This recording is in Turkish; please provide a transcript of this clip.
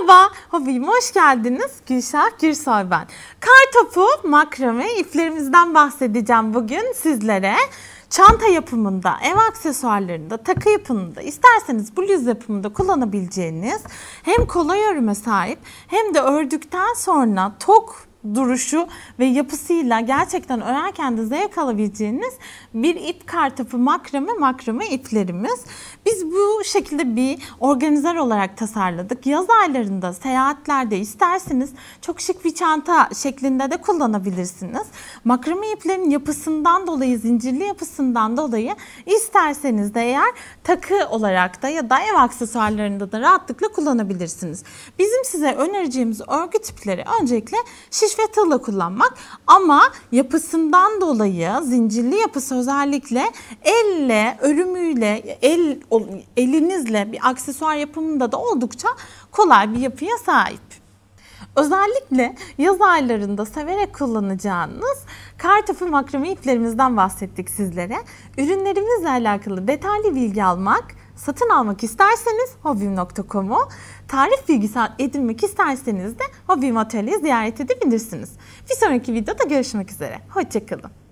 Merhaba, hobim hoş geldiniz. Gülşah Gürsoy ben. Kar topu, makrame, iplerimizden bahsedeceğim bugün sizlere. Çanta yapımında, ev aksesuarlarında, takı yapımında, isterseniz bluz yapımında kullanabileceğiniz hem kolay örüme sahip hem de ördükten sonra tok duruşu ve yapısıyla gerçekten örerken de zevk alabileceğiniz bir ip kartopu makrame makrame iplerimiz. Biz bu şekilde bir organizer olarak tasarladık. Yaz aylarında seyahatlerde isterseniz çok şık bir çanta şeklinde de kullanabilirsiniz. Makrame iplerin yapısından dolayı, zincirli yapısından dolayı isterseniz de eğer takı olarak da ya da ev aksesuarlarında da rahatlıkla kullanabilirsiniz. Bizim size önereceğimiz örgü tipleri öncelikle şiş dikiş ve tığla kullanmak. Ama yapısından dolayı zincirli yapısı özellikle elle, ölümüyle el elinizle bir aksesuar yapımında da oldukça kolay bir yapıya sahip. Özellikle yaz aylarında severek kullanacağınız kartopu makrame iplerimizden bahsettik sizlere. Ürünlerimizle alakalı detaylı bilgi almak satın almak isterseniz hobim.com'u, tarif bilgisi edinmek isterseniz de Hobim Atölye'yi ziyaret edebilirsiniz. Bir sonraki videoda görüşmek üzere. Hoşçakalın.